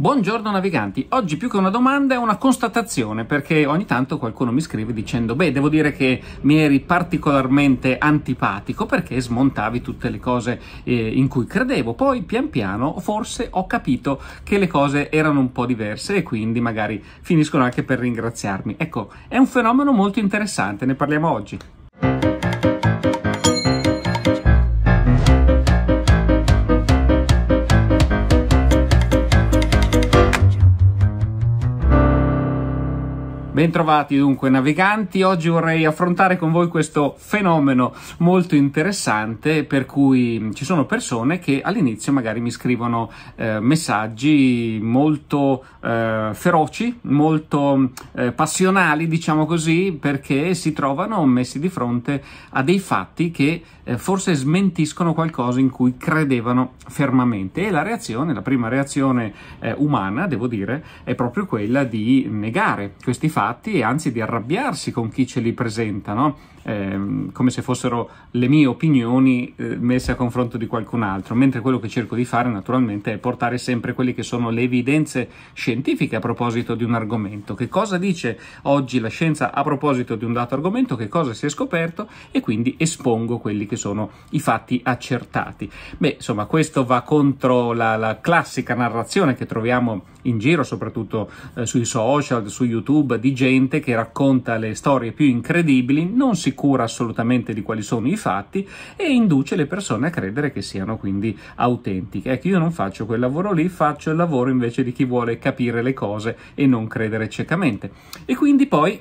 Buongiorno naviganti, oggi più che una domanda è una constatazione perché ogni tanto qualcuno mi scrive dicendo beh devo dire che mi eri particolarmente antipatico perché smontavi tutte le cose eh, in cui credevo, poi pian piano forse ho capito che le cose erano un po' diverse e quindi magari finiscono anche per ringraziarmi. Ecco, è un fenomeno molto interessante, ne parliamo oggi. Bentrovati dunque naviganti, oggi vorrei affrontare con voi questo fenomeno molto interessante per cui mm, ci sono persone che all'inizio magari mi scrivono eh, messaggi molto eh, feroci, molto mm, eh, passionali diciamo così perché si trovano messi di fronte a dei fatti che eh, forse smentiscono qualcosa in cui credevano fermamente e la reazione, la prima reazione eh, umana devo dire è proprio quella di negare questi fatti soddisfatti e anzi di arrabbiarsi con chi ce li presenta, no? Ehm, come se fossero le mie opinioni eh, messe a confronto di qualcun altro, mentre quello che cerco di fare naturalmente è portare sempre quelle che sono le evidenze scientifiche a proposito di un argomento, che cosa dice oggi la scienza a proposito di un dato argomento, che cosa si è scoperto e quindi espongo quelli che sono i fatti accertati. Beh, insomma, questo va contro la, la classica narrazione che troviamo in giro, soprattutto eh, sui social, su YouTube, di gente che racconta le storie più incredibili, non si cura assolutamente di quali sono i fatti e induce le persone a credere che siano quindi autentiche. Ecco, io non faccio quel lavoro lì, faccio il lavoro invece di chi vuole capire le cose e non credere ciecamente. E quindi poi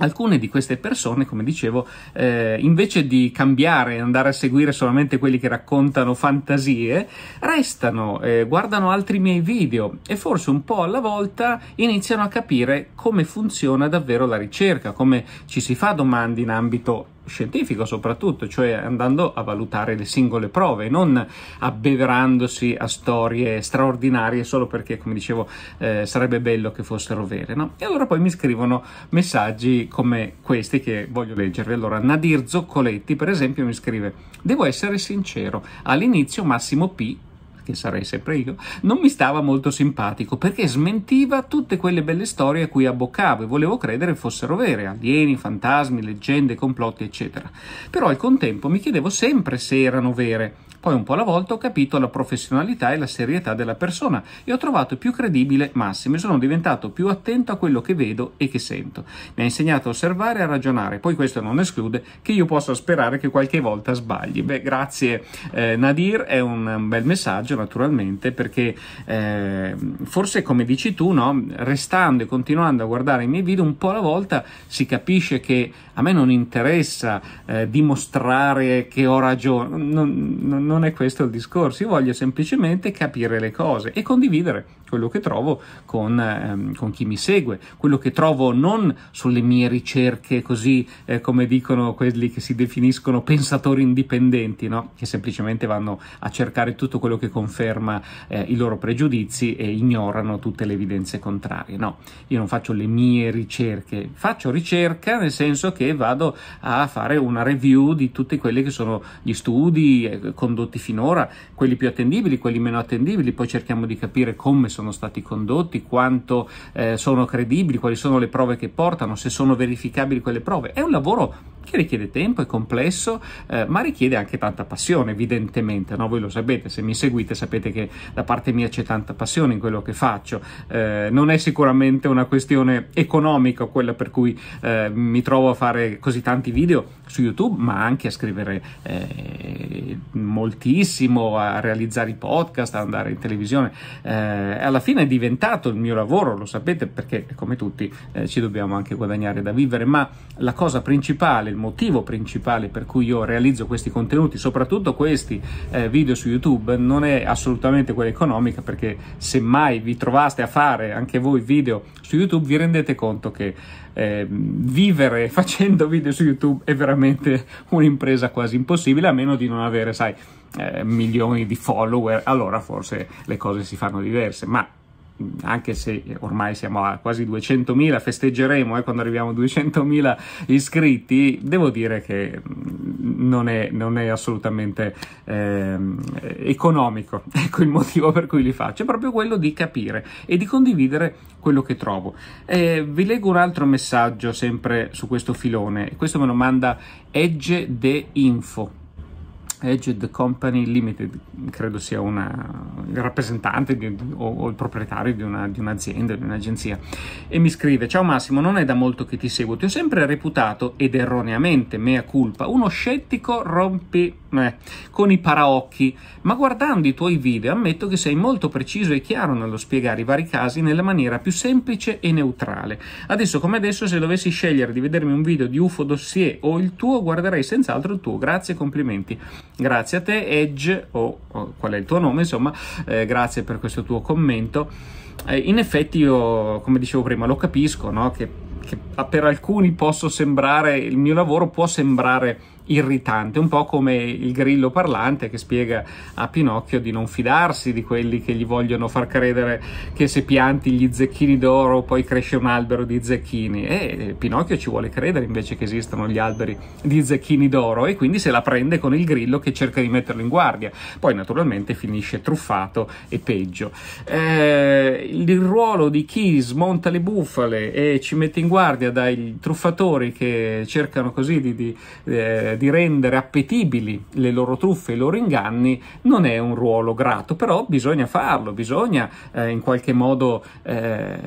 Alcune di queste persone, come dicevo, eh, invece di cambiare e andare a seguire solamente quelli che raccontano fantasie, restano, eh, guardano altri miei video e forse un po' alla volta iniziano a capire come funziona davvero la ricerca, come ci si fa domande in ambito scientifico soprattutto, cioè andando a valutare le singole prove, non abbeverandosi a storie straordinarie solo perché, come dicevo, eh, sarebbe bello che fossero vere. No? E allora poi mi scrivono messaggi come questi che voglio leggervi. Allora, Nadir Zoccoletti, per esempio, mi scrive: Devo essere sincero, all'inizio Massimo P che sarei sempre io, non mi stava molto simpatico perché smentiva tutte quelle belle storie a cui abboccavo e volevo credere fossero vere, alieni, fantasmi, leggende, complotti, eccetera. Però al contempo mi chiedevo sempre se erano vere poi un po' alla volta ho capito la professionalità e la serietà della persona e ho trovato più credibile Massimo e sono diventato più attento a quello che vedo e che sento. Mi ha insegnato a osservare e a ragionare, poi questo non esclude che io possa sperare che qualche volta sbagli. Beh, grazie eh, Nadir, è un bel messaggio naturalmente perché eh, forse come dici tu, no? restando e continuando a guardare i miei video un po' alla volta si capisce che a me non interessa eh, dimostrare che ho ragione, non, non, non è questo il discorso, io voglio semplicemente capire le cose e condividere quello che trovo con, ehm, con, chi mi segue, quello che trovo non sulle mie ricerche così eh, come dicono quelli che si definiscono pensatori indipendenti, no? che semplicemente vanno a cercare tutto quello che conferma eh, i loro pregiudizi e ignorano tutte le evidenze contrarie. No, io non faccio le mie ricerche, faccio ricerca nel senso che vado a fare una review di tutti quelli che sono gli studi eh, condotti finora, quelli più attendibili, quelli meno attendibili, poi cerchiamo di capire come sono sono stati condotti, quanto eh, sono credibili, quali sono le prove che portano, se sono verificabili quelle prove. È un lavoro che richiede tempo, è complesso, eh, ma richiede anche tanta passione, evidentemente. No? Voi lo sapete, se mi seguite sapete che da parte mia c'è tanta passione in quello che faccio. Eh, non è sicuramente una questione economica quella per cui eh, mi trovo a fare così tanti video su YouTube, ma anche a scrivere eh, moltissimo, a realizzare i podcast, a andare in televisione. Eh, alla fine è diventato il mio lavoro, lo sapete, perché come tutti eh, ci dobbiamo anche guadagnare da vivere, ma la cosa principale il motivo principale per cui io realizzo questi contenuti, soprattutto questi eh, video su YouTube, non è assolutamente quella economica perché se mai vi trovaste a fare anche voi video su YouTube vi rendete conto che eh, vivere facendo video su YouTube è veramente un'impresa quasi impossibile a meno di non avere, sai, eh, milioni di follower, allora forse le cose si fanno diverse, ma anche se ormai siamo a quasi 200.000, festeggeremo eh, quando arriviamo a 200.000 iscritti, devo dire che mm, non è, non è assolutamente eh, economico. Ecco il motivo per cui li faccio, è proprio quello di capire e di condividere quello che trovo. Eh, vi leggo un altro messaggio sempre su questo filone, questo me lo manda Edge de Info Edged Company Limited, credo sia una rappresentante di, o, o, il proprietario di, una, di un'azienda, di un'agenzia, e mi scrive: Ciao Massimo, non è da molto che ti seguo, ti ho sempre reputato ed erroneamente, mea culpa, uno scettico rompi eh, con i paraocchi, ma guardando i tuoi video ammetto che sei molto preciso e chiaro nello spiegare i vari casi nella maniera più semplice e neutrale. Adesso come adesso se dovessi scegliere di vedermi un video di UFO Dossier o il tuo guarderei senz'altro il tuo, grazie e complimenti. Grazie a te Edge o, o qual è il tuo nome insomma, eh, grazie per questo tuo commento. Eh, in effetti io come dicevo prima lo capisco no? che, che per alcuni posso sembrare il mio lavoro può sembrare irritante, un po' come il grillo parlante che spiega a Pinocchio di non fidarsi di quelli che gli vogliono far credere che se pianti gli zecchini d'oro poi cresce un albero di zecchini e Pinocchio ci vuole credere invece che esistano gli alberi di zecchini d'oro e quindi se la prende con il grillo che cerca di metterlo in guardia, poi naturalmente finisce truffato e peggio. Eh, il ruolo di chi smonta le bufale e ci mette in guardia dai truffatori che cercano così di, di eh, di rendere appetibili le loro truffe, i loro inganni, non è un ruolo grato, però bisogna farlo, bisogna eh, in qualche modo eh,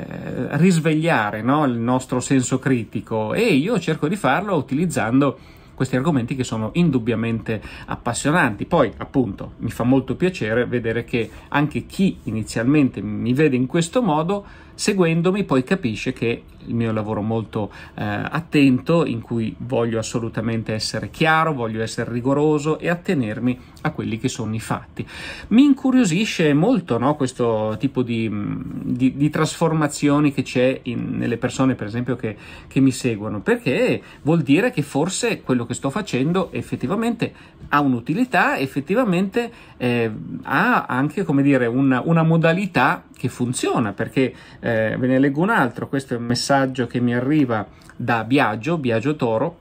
risvegliare no, il nostro senso critico e io cerco di farlo utilizzando questi argomenti che sono indubbiamente appassionanti. Poi, appunto, mi fa molto piacere vedere che anche chi inizialmente mi vede in questo modo Seguendomi poi capisce che il mio lavoro molto eh, attento in cui voglio assolutamente essere chiaro, voglio essere rigoroso e attenermi a quelli che sono i fatti. Mi incuriosisce molto no, questo tipo di, mm, di, di trasformazioni che c'è in, nelle persone per esempio che, che mi seguono perché vuol dire che forse quello che sto facendo effettivamente ha un'utilità, effettivamente eh, ha anche come dire, una, una modalità che funziona perché eh, ve ne leggo un altro, questo è un messaggio che mi arriva da Biagio, Biagio Toro,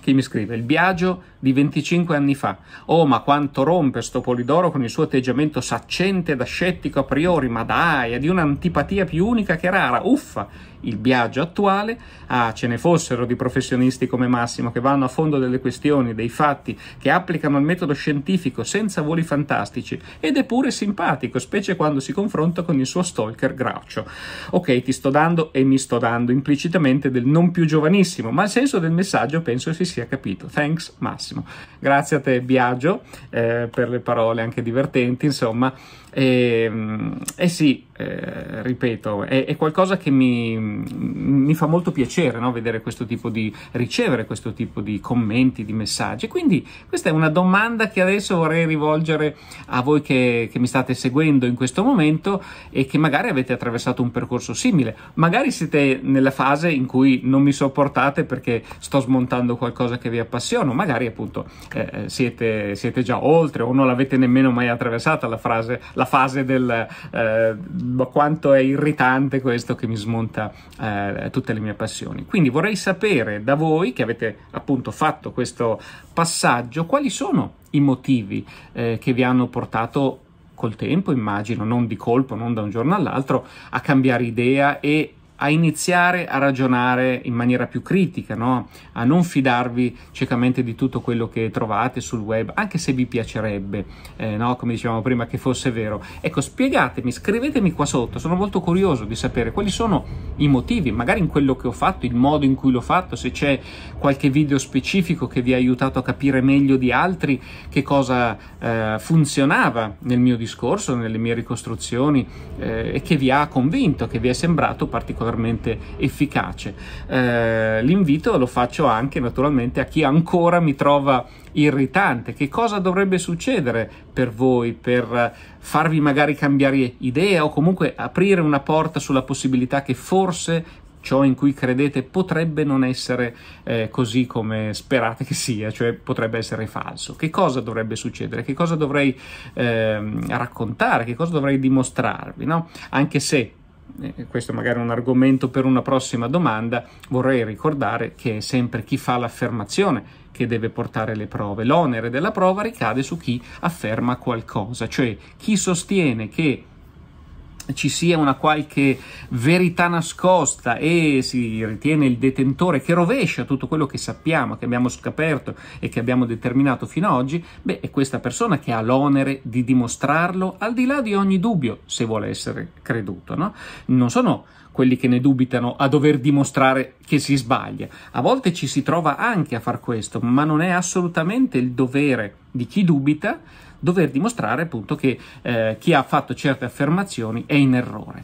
che mi scrive il Biagio di 25 anni fa. Oh, ma quanto rompe sto Polidoro con il suo atteggiamento saccente da scettico a priori, ma dai, è di un'antipatia più unica che rara. Uffa, il viaggio attuale, ah, ce ne fossero di professionisti come Massimo che vanno a fondo delle questioni, dei fatti, che applicano il metodo scientifico senza voli fantastici ed è pure simpatico, specie quando si confronta con il suo stalker Groucho. Ok, ti sto dando e mi sto dando implicitamente del non più giovanissimo, ma il senso del messaggio penso si sia capito. Thanks, Massimo benissimo. Grazie a te Biagio eh, per le parole anche divertenti, insomma. E, eh, eh sì, eh, ripeto, è, è, qualcosa che mi, mi fa molto piacere no? vedere questo tipo di ricevere questo tipo di commenti, di messaggi. Quindi questa è una domanda che adesso vorrei rivolgere a voi che, che mi state seguendo in questo momento e che magari avete attraversato un percorso simile. Magari siete nella fase in cui non mi sopportate perché sto smontando qualcosa che vi appassiona, magari appunto appunto eh, eh, siete, siete, già oltre o non l'avete nemmeno mai attraversata la, frase, la fase del eh, quanto è irritante questo che mi smonta eh, tutte le mie passioni. Quindi vorrei sapere da voi che avete appunto fatto questo passaggio quali sono i motivi eh, che vi hanno portato col tempo, immagino, non di colpo, non da un giorno all'altro, a cambiare idea e a iniziare a ragionare in maniera più critica, no? a non fidarvi ciecamente di tutto quello che trovate sul web, anche se vi piacerebbe, eh, no? come dicevamo prima, che fosse vero. Ecco, spiegatemi, scrivetemi qua sotto, sono molto curioso di sapere quali sono i motivi, magari in quello che ho fatto, il modo in cui l'ho fatto, se c'è qualche video specifico che vi ha aiutato a capire meglio di altri che cosa eh, funzionava nel mio discorso, nelle mie ricostruzioni eh, e che vi ha convinto, che vi è sembrato particolarmente particolarmente efficace. Eh, l'invito lo faccio anche naturalmente a chi ancora mi trova irritante. Che cosa dovrebbe succedere per voi per eh, farvi magari cambiare idea o comunque aprire una porta sulla possibilità che forse ciò in cui credete potrebbe non essere eh, così come sperate che sia, cioè potrebbe essere falso. Che cosa dovrebbe succedere? Che cosa dovrei eh, raccontare? Che cosa dovrei dimostrarvi? No? Anche se questo magari è un argomento per una prossima domanda, vorrei ricordare che è sempre chi fa l'affermazione che deve portare le prove. L'onere della prova ricade su chi afferma qualcosa, cioè chi sostiene che ci sia una qualche verità nascosta e si ritiene il detentore che rovescia tutto quello che sappiamo, che abbiamo scoperto e che abbiamo determinato fino ad oggi, beh, è questa persona che ha l'onere di dimostrarlo al di là di ogni dubbio, se vuole essere creduto. No? Non sono quelli che ne dubitano a dover dimostrare che si sbaglia. A volte ci si trova anche a far questo, ma non è assolutamente il dovere di chi dubita dover dimostrare appunto che eh, chi ha fatto certe affermazioni è in errore.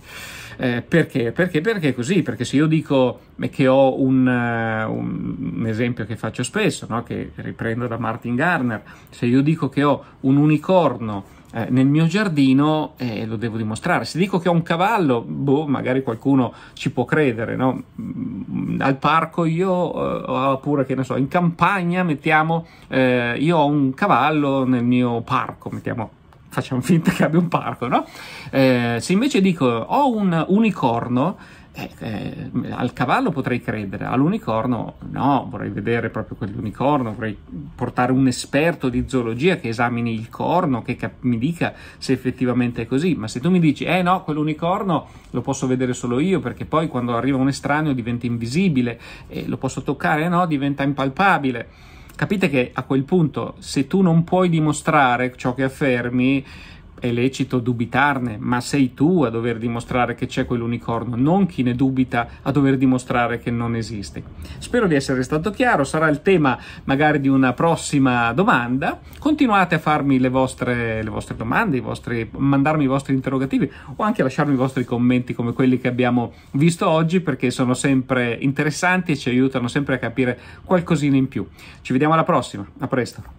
Eh, perché? Perché? Perché così? Perché se io dico che ho eh, un, un esempio che faccio spesso, no? che riprendo da Martin Garner, se io dico che ho un unicorno eh, nel mio giardino e eh, lo devo dimostrare. Se dico che ho un cavallo, boh, magari qualcuno ci può credere, no? Mm, al parco io, eh, oppure che ne so, in campagna mettiamo, eh, io ho un cavallo nel mio parco, mettiamo facciamo finta che abbia un parco, no? Eh, se invece dico ho un unicorno, eh, eh, al cavallo potrei credere, all'unicorno no, vorrei vedere proprio quell'unicorno, vorrei portare un esperto di zoologia che esamini il corno, che cap- mi dica se effettivamente è così, ma se tu mi dici eh no, quell'unicorno lo posso vedere solo io perché poi quando arriva un estraneo diventa invisibile e lo posso toccare, no, diventa impalpabile. Capite che a quel punto se tu non puoi dimostrare ciò che affermi, è lecito dubitarne, ma sei tu a dover dimostrare che c'è quell'unicorno, non chi ne dubita a dover dimostrare che non esiste. Spero di essere stato chiaro, sarà il tema magari di una prossima domanda. Continuate a farmi le vostre, le vostre domande, i vostri, mandarmi i vostri interrogativi o anche lasciarmi i vostri commenti come quelli che abbiamo visto oggi perché sono sempre interessanti e ci aiutano sempre a capire qualcosina in più. Ci vediamo alla prossima, a presto.